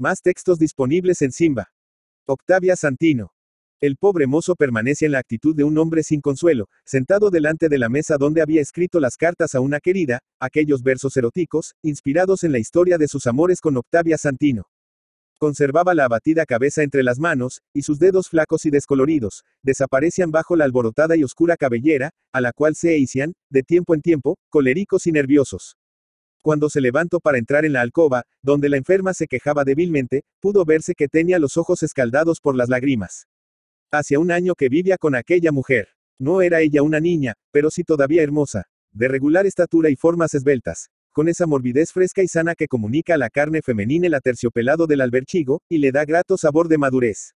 Más textos disponibles en Simba. Octavia Santino. El pobre mozo permanece en la actitud de un hombre sin consuelo, sentado delante de la mesa donde había escrito las cartas a una querida, aquellos versos eróticos, inspirados en la historia de sus amores con Octavia Santino. Conservaba la abatida cabeza entre las manos, y sus dedos flacos y descoloridos, desaparecían bajo la alborotada y oscura cabellera, a la cual se eician, de tiempo en tiempo, coléricos y nerviosos. Cuando se levantó para entrar en la alcoba, donde la enferma se quejaba débilmente, pudo verse que tenía los ojos escaldados por las lágrimas. Hacia un año que vivía con aquella mujer. No era ella una niña, pero sí todavía hermosa, de regular estatura y formas esbeltas, con esa morbidez fresca y sana que comunica a la carne femenina el aterciopelado del alberchigo, y le da grato sabor de madurez.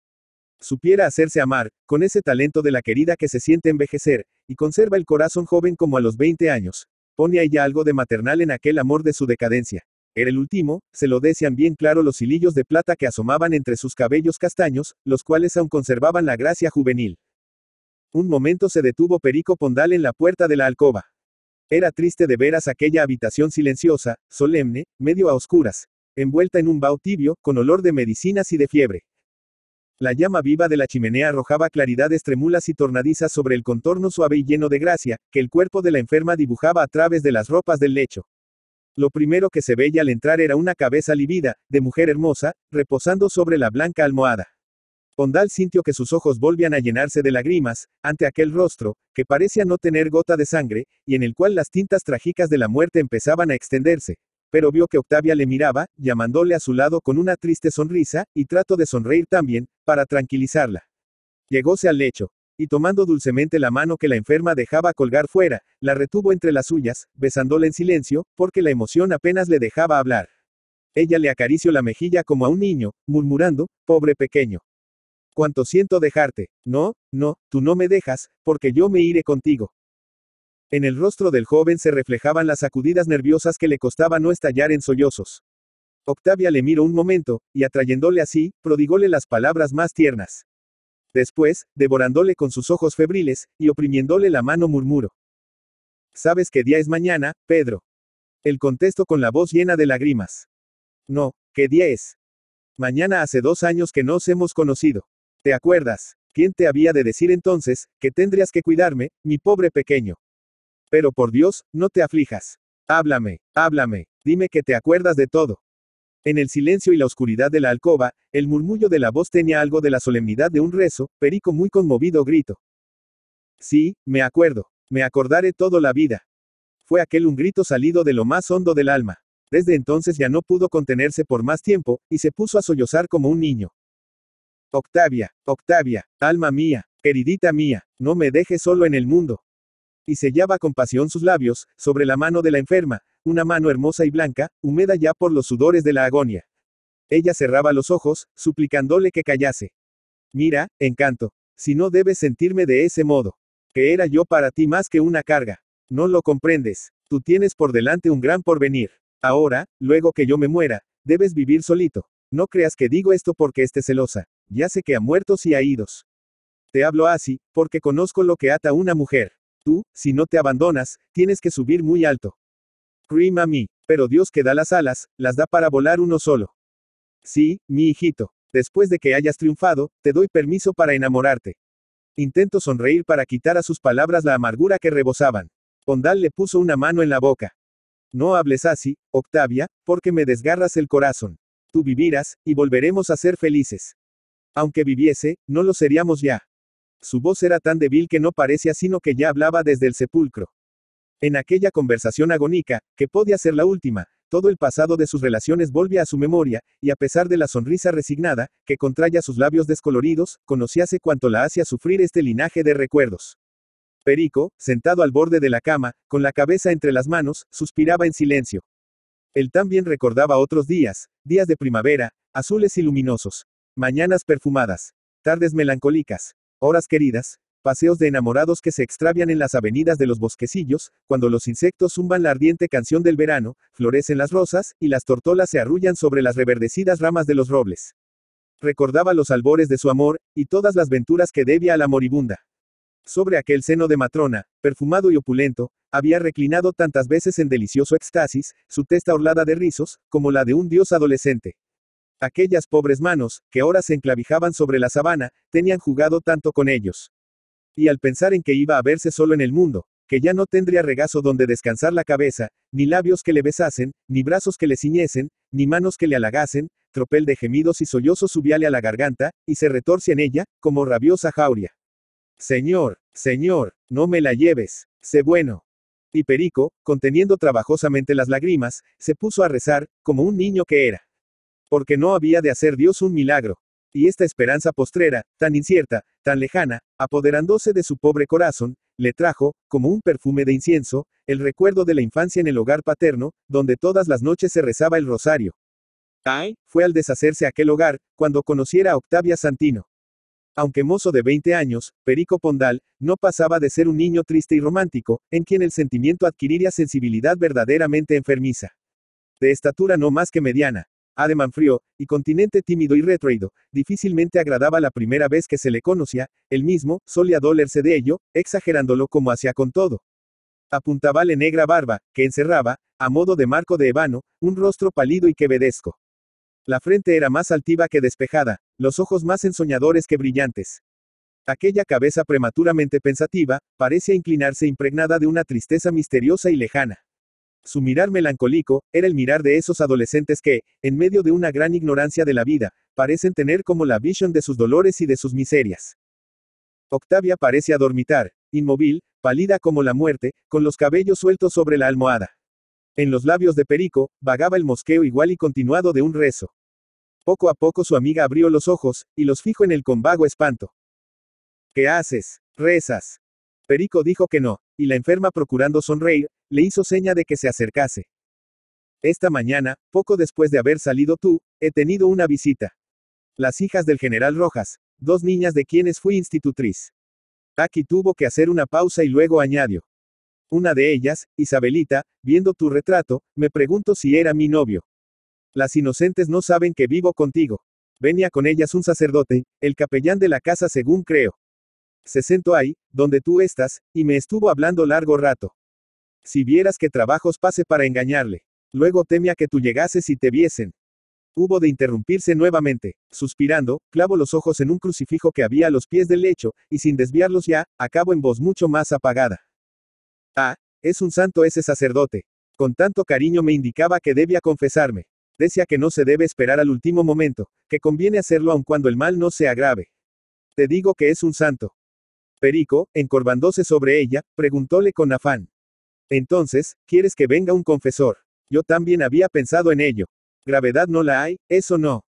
Supiera hacerse amar, con ese talento de la querida que se siente envejecer, y conserva el corazón joven como a los 20 años, pone algo de maternal en aquel amor de su decadencia. Era el último, se lo decían bien claro los hilillos de plata que asomaban entre sus cabellos castaños, los cuales aún conservaban la gracia juvenil. Un momento se detuvo Perico Pondal en la puerta de la alcoba. Era triste de veras aquella habitación silenciosa, solemne, medio a oscuras, envuelta en un bautibio tibio, con olor de medicinas y de fiebre. La llama viva de la chimenea arrojaba claridades tremulas y tornadizas sobre el contorno suave y lleno de gracia, que el cuerpo de la enferma dibujaba a través de las ropas del lecho. Lo primero que se veía al entrar era una cabeza livida, de mujer hermosa, reposando sobre la blanca almohada. Ondal sintió que sus ojos volvían a llenarse de lágrimas, ante aquel rostro, que parecía no tener gota de sangre, y en el cual las tintas trágicas de la muerte empezaban a extenderse, pero vio que Octavia le miraba, llamándole a su lado con una triste sonrisa, y trató de sonreír también, para tranquilizarla. Llegóse al lecho, y tomando dulcemente la mano que la enferma dejaba colgar fuera, la retuvo entre las suyas, besándola en silencio, porque la emoción apenas le dejaba hablar. Ella le acarició la mejilla como a un niño, murmurando, pobre pequeño. Cuánto siento dejarte, no, no, tú no me dejas, porque yo me iré contigo. En el rostro del joven se reflejaban las sacudidas nerviosas que le costaba no estallar en sollozos. Octavia le miró un momento, y atrayéndole así, prodigóle las palabras más tiernas. Después, devorándole con sus ojos febriles, y oprimiéndole la mano murmuró. ¿Sabes qué día es mañana, Pedro? El contestó con la voz llena de lágrimas. No, ¿qué día es? Mañana hace dos años que nos hemos conocido. ¿Te acuerdas? ¿Quién te había de decir entonces, que tendrías que cuidarme, mi pobre pequeño? Pero por Dios, no te aflijas. Háblame, háblame, dime que te acuerdas de todo. En el silencio y la oscuridad de la alcoba, el murmullo de la voz tenía algo de la solemnidad de un rezo, Perico muy conmovido grito. Sí, me acuerdo, me acordaré toda la vida. Fue aquel un grito salido de lo más hondo del alma. Desde entonces ya no pudo contenerse por más tiempo, y se puso a sollozar como un niño. Octavia, Octavia, alma mía, queridita mía, no me dejes solo en el mundo y sellaba con pasión sus labios, sobre la mano de la enferma, una mano hermosa y blanca, húmeda ya por los sudores de la agonia. Ella cerraba los ojos, suplicándole que callase. Mira, encanto, si no debes sentirme de ese modo, que era yo para ti más que una carga. No lo comprendes, tú tienes por delante un gran porvenir. Ahora, luego que yo me muera, debes vivir solito. No creas que digo esto porque esté celosa, ya sé que ha muertos y a idos. Te hablo así, porque conozco lo que ata una mujer. Tú, si no te abandonas, tienes que subir muy alto. Cream a mí. Pero Dios que da las alas, las da para volar uno solo. Sí, mi hijito. Después de que hayas triunfado, te doy permiso para enamorarte. Intento sonreír para quitar a sus palabras la amargura que rebosaban. Pondal le puso una mano en la boca. No hables así, Octavia, porque me desgarras el corazón. Tú vivirás, y volveremos a ser felices. Aunque viviese, no lo seríamos ya. Su voz era tan débil que no parecía sino que ya hablaba desde el sepulcro. En aquella conversación agónica, que podía ser la última, todo el pasado de sus relaciones volvía a su memoria, y a pesar de la sonrisa resignada, que contraía sus labios descoloridos, conocíase cuánto la hacía sufrir este linaje de recuerdos. Perico, sentado al borde de la cama, con la cabeza entre las manos, suspiraba en silencio. Él también recordaba otros días, días de primavera, azules y luminosos, mañanas perfumadas, tardes melancólicas, Horas queridas, paseos de enamorados que se extravian en las avenidas de los bosquecillos, cuando los insectos zumban la ardiente canción del verano, florecen las rosas, y las tortolas se arrullan sobre las reverdecidas ramas de los robles. Recordaba los albores de su amor, y todas las venturas que debía a la moribunda. Sobre aquel seno de matrona, perfumado y opulento, había reclinado tantas veces en delicioso éxtasis, su testa orlada de rizos, como la de un dios adolescente. Aquellas pobres manos, que ahora se enclavijaban sobre la sabana, tenían jugado tanto con ellos. Y al pensar en que iba a verse solo en el mundo, que ya no tendría regazo donde descansar la cabeza, ni labios que le besasen, ni brazos que le ciñesen, ni manos que le halagasen, tropel de gemidos y sollozos subíale a la garganta, y se retorce en ella, como rabiosa jauria. Señor, señor, no me la lleves, sé bueno. Y Perico, conteniendo trabajosamente las lágrimas, se puso a rezar, como un niño que era porque no había de hacer Dios un milagro. Y esta esperanza postrera, tan incierta, tan lejana, apoderándose de su pobre corazón, le trajo, como un perfume de incienso, el recuerdo de la infancia en el hogar paterno, donde todas las noches se rezaba el rosario. Ay, fue al deshacerse aquel hogar, cuando conociera a Octavia Santino. Aunque mozo de 20 años, Perico Pondal, no pasaba de ser un niño triste y romántico, en quien el sentimiento adquiriría sensibilidad verdaderamente enfermiza. De estatura no más que mediana, ademán frío, y continente tímido y retraído, difícilmente agradaba la primera vez que se le conocía, él mismo, solía dolerse de ello, exagerándolo como hacía con todo. Apuntaba la negra barba, que encerraba, a modo de marco de evano, un rostro pálido y quevedesco. La frente era más altiva que despejada, los ojos más ensoñadores que brillantes. Aquella cabeza prematuramente pensativa, parecía inclinarse impregnada de una tristeza misteriosa y lejana. Su mirar melancólico, era el mirar de esos adolescentes que, en medio de una gran ignorancia de la vida, parecen tener como la visión de sus dolores y de sus miserias. Octavia parece adormitar, inmóvil, pálida como la muerte, con los cabellos sueltos sobre la almohada. En los labios de Perico, vagaba el mosqueo igual y continuado de un rezo. Poco a poco su amiga abrió los ojos, y los fijó en él con vago espanto. ¿Qué haces? Rezas. Perico dijo que no, y la enferma procurando sonreír, le hizo seña de que se acercase. Esta mañana, poco después de haber salido tú, he tenido una visita. Las hijas del general Rojas, dos niñas de quienes fui institutriz. Aquí tuvo que hacer una pausa y luego añadió. Una de ellas, Isabelita, viendo tu retrato, me preguntó si era mi novio. Las inocentes no saben que vivo contigo. Venía con ellas un sacerdote, el capellán de la casa según creo. Se sentó ahí, donde tú estás, y me estuvo hablando largo rato. Si vieras qué trabajos pase para engañarle. Luego temía que tú llegases y te viesen. Hubo de interrumpirse nuevamente. Suspirando, clavo los ojos en un crucifijo que había a los pies del lecho, y sin desviarlos ya, acabo en voz mucho más apagada. Ah, es un santo ese sacerdote. Con tanto cariño me indicaba que debía confesarme. Decía que no se debe esperar al último momento, que conviene hacerlo aun cuando el mal no se agrave. Te digo que es un santo. Perico, encorvándose sobre ella, preguntóle con afán. Entonces, ¿quieres que venga un confesor? Yo también había pensado en ello. Gravedad no la hay, eso no.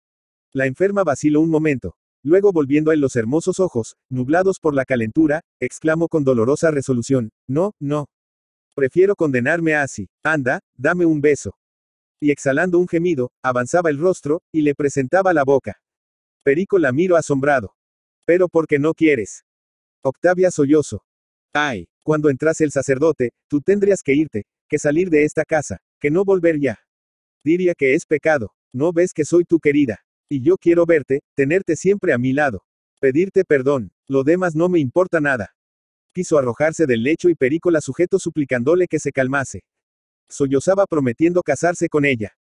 La enferma vaciló un momento. Luego volviendo a él los hermosos ojos, nublados por la calentura, exclamó con dolorosa resolución, no, no. Prefiero condenarme así. Anda, dame un beso. Y exhalando un gemido, avanzaba el rostro, y le presentaba la boca. Perico la miro asombrado. Pero porque no quieres. Octavia sollozo. Ay. Cuando entras el sacerdote, tú tendrías que irte, que salir de esta casa, que no volver ya. Diría que es pecado, no ves que soy tu querida. Y yo quiero verte, tenerte siempre a mi lado. Pedirte perdón, lo demás no me importa nada. Quiso arrojarse del lecho y Perico sujeto suplicándole que se calmase. Sollozaba prometiendo casarse con ella.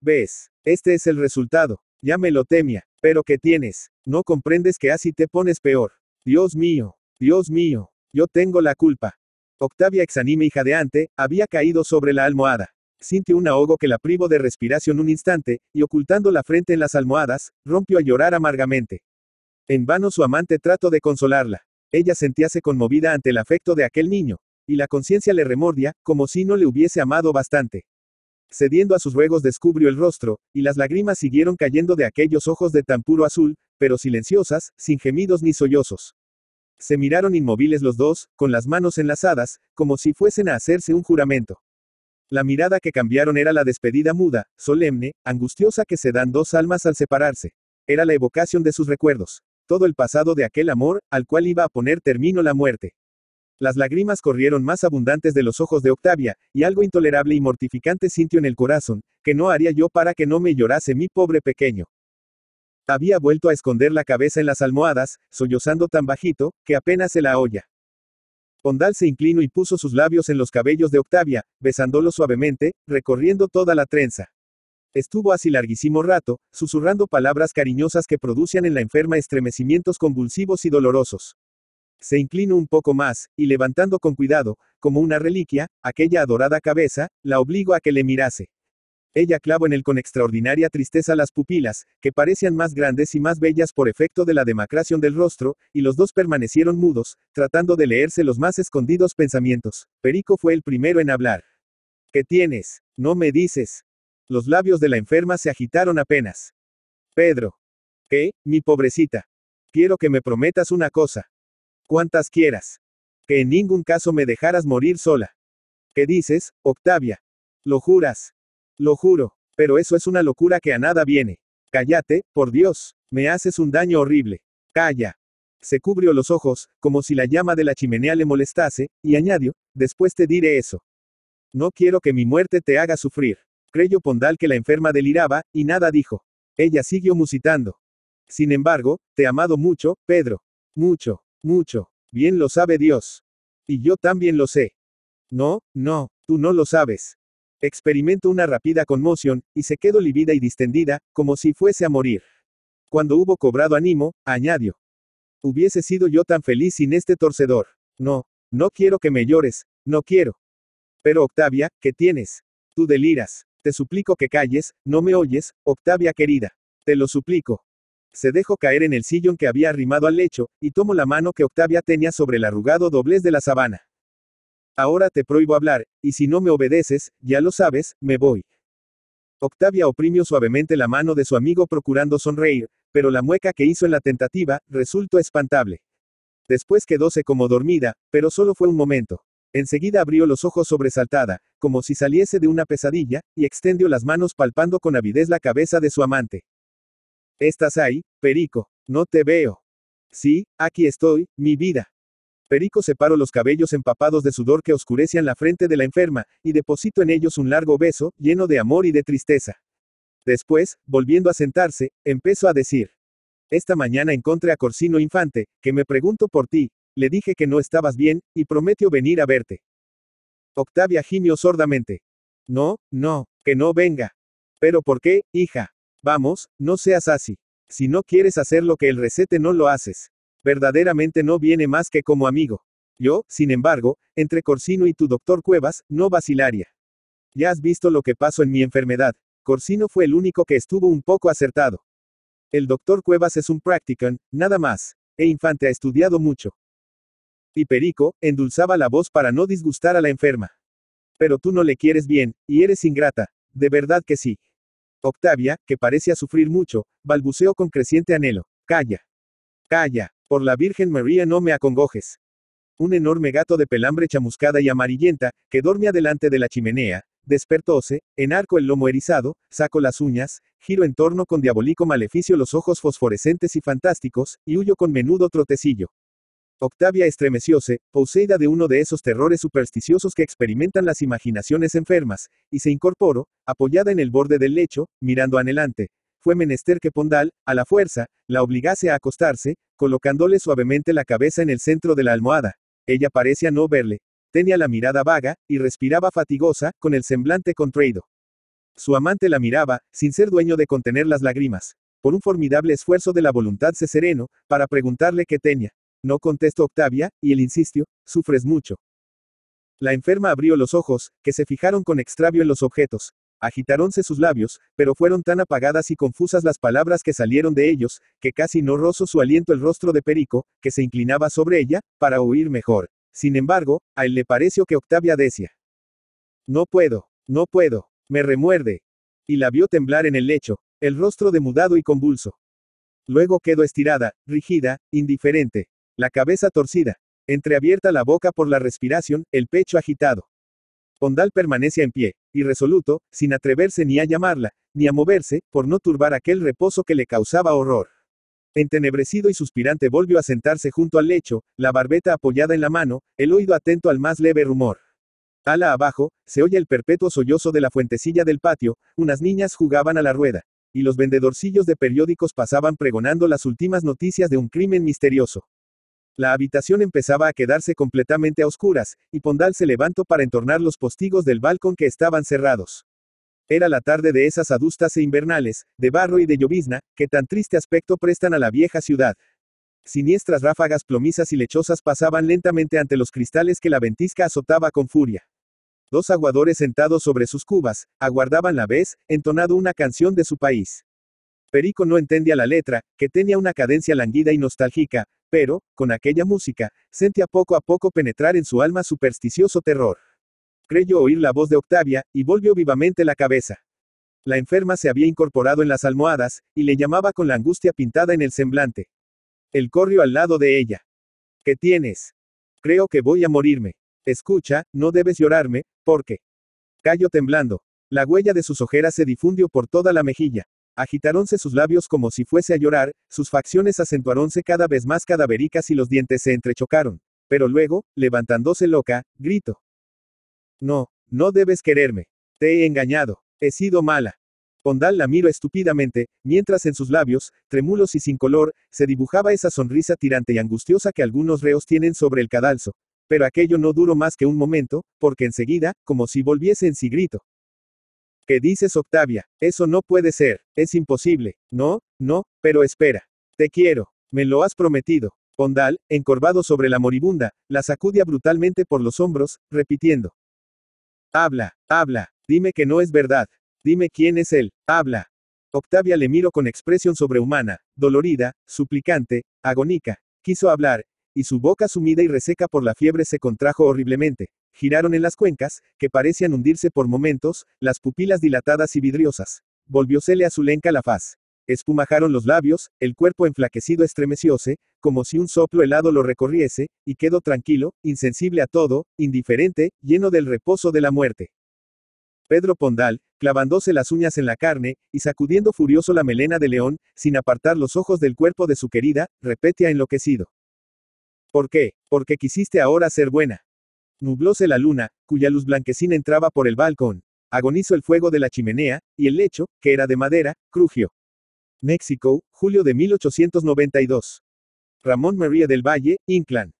¿Ves? Este es el resultado. Ya me lo temía. Pero ¿qué tienes? No comprendes que así te pones peor. Dios mío, Dios mío, yo tengo la culpa. Octavia exanime hija de había caído sobre la almohada. Sintió un ahogo que la privó de respiración un instante, y ocultando la frente en las almohadas, rompió a llorar amargamente. En vano su amante trató de consolarla. Ella sentíase conmovida ante el afecto de aquel niño, y la conciencia le remordía, como si no le hubiese amado bastante. Cediendo a sus ruegos descubrió el rostro, y las lágrimas siguieron cayendo de aquellos ojos de tan puro azul, pero silenciosas, sin gemidos ni sollozos. Se miraron inmóviles los dos, con las manos enlazadas, como si fuesen a hacerse un juramento. La mirada que cambiaron era la despedida muda, solemne, angustiosa que se dan dos almas al separarse. Era la evocación de sus recuerdos, todo el pasado de aquel amor, al cual iba a poner término la muerte. Las lágrimas corrieron más abundantes de los ojos de Octavia, y algo intolerable y mortificante sintió en el corazón, que no haría yo para que no me llorase mi pobre pequeño. Había vuelto a esconder la cabeza en las almohadas, sollozando tan bajito, que apenas se la oía. Ondal se inclinó y puso sus labios en los cabellos de Octavia, besándolo suavemente, recorriendo toda la trenza. Estuvo así larguísimo rato, susurrando palabras cariñosas que producían en la enferma estremecimientos convulsivos y dolorosos. Se inclinó un poco más, y levantando con cuidado, como una reliquia, aquella adorada cabeza, la obligó a que le mirase. Ella clavo en él con extraordinaria tristeza las pupilas, que parecían más grandes y más bellas por efecto de la demacración del rostro, y los dos permanecieron mudos, tratando de leerse los más escondidos pensamientos. Perico fue el primero en hablar. ¿Qué tienes? No me dices. Los labios de la enferma se agitaron apenas. Pedro. ¿Qué, mi pobrecita? Quiero que me prometas una cosa. Cuantas quieras. Que en ningún caso me dejaras morir sola. ¿Qué dices, Octavia? ¿Lo juras? Lo juro. Pero eso es una locura que a nada viene. Cállate, por Dios. Me haces un daño horrible. Calla. Se cubrió los ojos, como si la llama de la chimenea le molestase, y añadió, después te diré eso. No quiero que mi muerte te haga sufrir. Creyó Pondal que la enferma deliraba, y nada dijo. Ella siguió musitando. Sin embargo, te he amado mucho, Pedro. Mucho, mucho. Bien lo sabe Dios. Y yo también lo sé. No, no, tú no lo sabes. Experimento una rápida conmoción, y se quedó livida y distendida, como si fuese a morir. Cuando hubo cobrado ánimo, añadió. Hubiese sido yo tan feliz sin este torcedor. No, no quiero que me llores, no quiero. Pero Octavia, ¿qué tienes? Tú deliras. Te suplico que calles, no me oyes, Octavia querida. Te lo suplico. Se dejó caer en el sillón que había arrimado al lecho, y tomó la mano que Octavia tenía sobre el arrugado doblez de la sabana. Ahora te prohíbo hablar, y si no me obedeces, ya lo sabes, me voy. Octavia oprimió suavemente la mano de su amigo procurando sonreír, pero la mueca que hizo en la tentativa, resultó espantable. Después quedóse como dormida, pero solo fue un momento. Enseguida abrió los ojos sobresaltada, como si saliese de una pesadilla, y extendió las manos palpando con avidez la cabeza de su amante. ¿Estás ahí, Perico? No te veo. Sí, aquí estoy, mi vida. Perico separó los cabellos empapados de sudor que oscurecían la frente de la enferma, y deposito en ellos un largo beso, lleno de amor y de tristeza. Después, volviendo a sentarse, empezó a decir. Esta mañana encontré a Corsino Infante, que me preguntó por ti, le dije que no estabas bien, y prometió venir a verte. Octavia gimió sordamente. No, no, que no venga. Pero ¿por qué, hija? Vamos, no seas así. Si no quieres hacer lo que el recete no lo haces. Verdaderamente no viene más que como amigo. Yo, sin embargo, entre Corsino y tu doctor Cuevas, no vacilaría. Ya has visto lo que pasó en mi enfermedad. Corsino fue el único que estuvo un poco acertado. El doctor Cuevas es un practican, nada más. E Infante ha estudiado mucho. Y Perico, endulzaba la voz para no disgustar a la enferma. Pero tú no le quieres bien, y eres ingrata. De verdad que sí. Octavia, que parecía sufrir mucho, balbuceó con creciente anhelo. Calla. Calla. Por la Virgen María no me acongojes. Un enorme gato de pelambre chamuscada y amarillenta, que dormía delante de la chimenea, despertóse, enarco el lomo erizado, saco las uñas, giro en torno con diabólico maleficio los ojos fosforescentes y fantásticos, y huyo con menudo trotecillo. Octavia estremecióse, poseída de uno de esos terrores supersticiosos que experimentan las imaginaciones enfermas, y se incorporó, apoyada en el borde del lecho, mirando anhelante, fue menester que Pondal, a la fuerza, la obligase a acostarse, colocándole suavemente la cabeza en el centro de la almohada. Ella parecía no verle. Tenía la mirada vaga, y respiraba fatigosa, con el semblante contraído. Su amante la miraba, sin ser dueño de contener las lágrimas. Por un formidable esfuerzo de la voluntad se sereno, para preguntarle qué tenía. No contestó Octavia, y él insistió, sufres mucho. La enferma abrió los ojos, que se fijaron con extravio en los objetos. Agitaronse sus labios, pero fueron tan apagadas y confusas las palabras que salieron de ellos, que casi no rozó su aliento el rostro de Perico, que se inclinaba sobre ella, para oír mejor. Sin embargo, a él le pareció que Octavia decía, No puedo, no puedo, me remuerde. Y la vio temblar en el lecho, el rostro demudado y convulso. Luego quedó estirada, rígida, indiferente, la cabeza torcida, entreabierta la boca por la respiración, el pecho agitado. Pondal permanece en pie, irresoluto, sin atreverse ni a llamarla, ni a moverse, por no turbar aquel reposo que le causaba horror. Entenebrecido y suspirante volvió a sentarse junto al lecho, la barbeta apoyada en la mano, el oído atento al más leve rumor. Ala abajo, se oye el perpetuo sollozo de la fuentecilla del patio, unas niñas jugaban a la rueda, y los vendedorcillos de periódicos pasaban pregonando las últimas noticias de un crimen misterioso. La habitación empezaba a quedarse completamente a oscuras, y Pondal se levantó para entornar los postigos del balcón que estaban cerrados. Era la tarde de esas adustas e invernales, de barro y de llovizna, que tan triste aspecto prestan a la vieja ciudad. Siniestras ráfagas plomizas y lechosas pasaban lentamente ante los cristales que la ventisca azotaba con furia. Dos aguadores sentados sobre sus cubas, aguardaban la vez, entonado una canción de su país. Perico no entendía la letra, que tenía una cadencia languida y nostálgica, pero, con aquella música, sentía poco a poco penetrar en su alma supersticioso terror. Creyó oír la voz de Octavia, y volvió vivamente la cabeza. La enferma se había incorporado en las almohadas, y le llamaba con la angustia pintada en el semblante. El corrió al lado de ella. ¿Qué tienes? Creo que voy a morirme. Escucha, no debes llorarme, porque. Cayó temblando. La huella de sus ojeras se difundió por toda la mejilla. Agitaronse sus labios como si fuese a llorar, sus facciones acentuaronse cada vez más cadavericas y los dientes se entrechocaron. Pero luego, levantándose loca, gritó. No, no debes quererme. Te he engañado. He sido mala. Pondal la miró estúpidamente, mientras en sus labios, trémulos y sin color, se dibujaba esa sonrisa tirante y angustiosa que algunos reos tienen sobre el cadalso. Pero aquello no duró más que un momento, porque enseguida, como si volviese en sí grito, ¿Qué dices, Octavia? Eso no puede ser, es imposible. No, no, pero espera. Te quiero. Me lo has prometido. Pondal, encorvado sobre la moribunda, la sacudía brutalmente por los hombros, repitiendo. Habla, habla, dime que no es verdad. Dime quién es él, habla. Octavia le miró con expresión sobrehumana, dolorida, suplicante, agónica. Quiso hablar, y su boca sumida y reseca por la fiebre se contrajo horriblemente giraron en las cuencas, que parecían hundirse por momentos, las pupilas dilatadas y vidriosas. Volviósele a lenca la faz. Espumajaron los labios, el cuerpo enflaquecido estremecióse, como si un soplo helado lo recorriese, y quedó tranquilo, insensible a todo, indiferente, lleno del reposo de la muerte. Pedro Pondal, clavándose las uñas en la carne, y sacudiendo furioso la melena de león, sin apartar los ojos del cuerpo de su querida, repete a enloquecido. ¿Por qué? Porque quisiste ahora ser buena. Nublóse la luna, cuya luz blanquecina entraba por el balcón. Agonizó el fuego de la chimenea, y el lecho, que era de madera, crujió. México, julio de 1892. Ramón María del Valle, Inclán.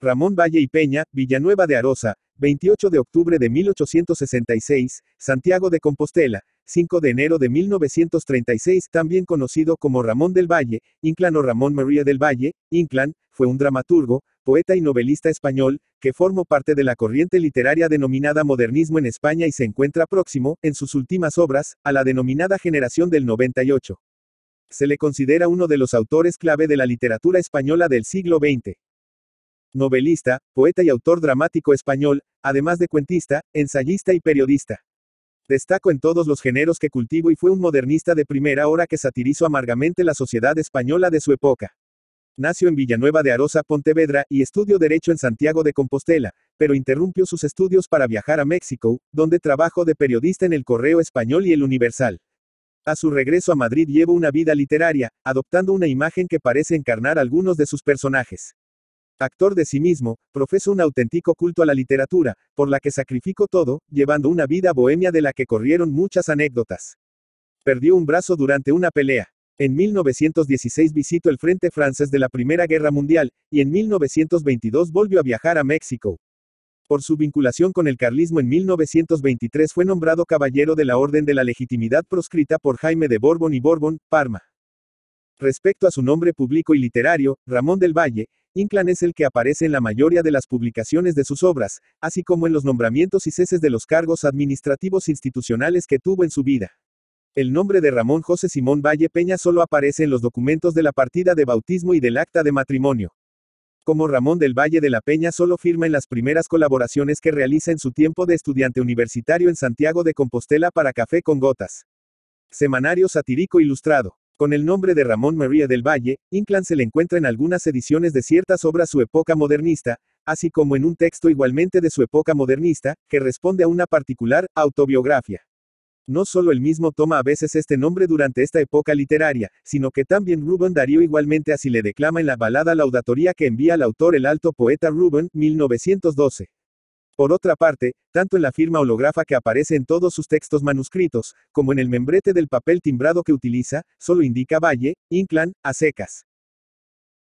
Ramón Valle y Peña, Villanueva de Arosa, 28 de octubre de 1866, Santiago de Compostela, 5 de enero de 1936, también conocido como Ramón del Valle, Inclán o Ramón María del Valle, Inclán, fue un dramaturgo, poeta y novelista español, que formó parte de la corriente literaria denominada modernismo en España y se encuentra próximo, en sus últimas obras, a la denominada generación del 98. Se le considera uno de los autores clave de la literatura española del siglo XX. Novelista, poeta y autor dramático español, además de cuentista, ensayista y periodista. Destaco en todos los géneros que cultivo y fue un modernista de primera hora que satirizó amargamente la sociedad española de su época. Nació en Villanueva de Arosa, Pontevedra, y estudió Derecho en Santiago de Compostela, pero interrumpió sus estudios para viajar a México, donde trabajó de periodista en el Correo Español y el Universal. A su regreso a Madrid lleva una vida literaria, adoptando una imagen que parece encarnar algunos de sus personajes. Actor de sí mismo, profesó un auténtico culto a la literatura, por la que sacrificó todo, llevando una vida bohemia de la que corrieron muchas anécdotas. Perdió un brazo durante una pelea. En 1916 visitó el frente francés de la Primera Guerra Mundial, y en 1922 volvió a viajar a México. Por su vinculación con el carlismo en 1923 fue nombrado caballero de la Orden de la Legitimidad proscrita por Jaime de Borbón y Borbón, Parma. Respecto a su nombre público y literario, Ramón del Valle, Inclán es el que aparece en la mayoría de las publicaciones de sus obras, así como en los nombramientos y ceses de los cargos administrativos institucionales que tuvo en su vida. El nombre de Ramón José Simón Valle Peña solo aparece en los documentos de la partida de bautismo y del acta de matrimonio. Como Ramón del Valle de la Peña solo firma en las primeras colaboraciones que realiza en su tiempo de estudiante universitario en Santiago de Compostela para Café con Gotas. Semanario satírico ilustrado. Con el nombre de Ramón María del Valle, Inclán se le encuentra en algunas ediciones de ciertas obras su época modernista, así como en un texto igualmente de su época modernista, que responde a una particular autobiografía. No solo él mismo toma a veces este nombre durante esta época literaria, sino que también Rubén Darío igualmente así le declama en la balada laudatoria que envía al autor el alto poeta Rubén, 1912. Por otra parte, tanto en la firma holografa que aparece en todos sus textos manuscritos, como en el membrete del papel timbrado que utiliza, solo indica Valle, Inclán, a secas.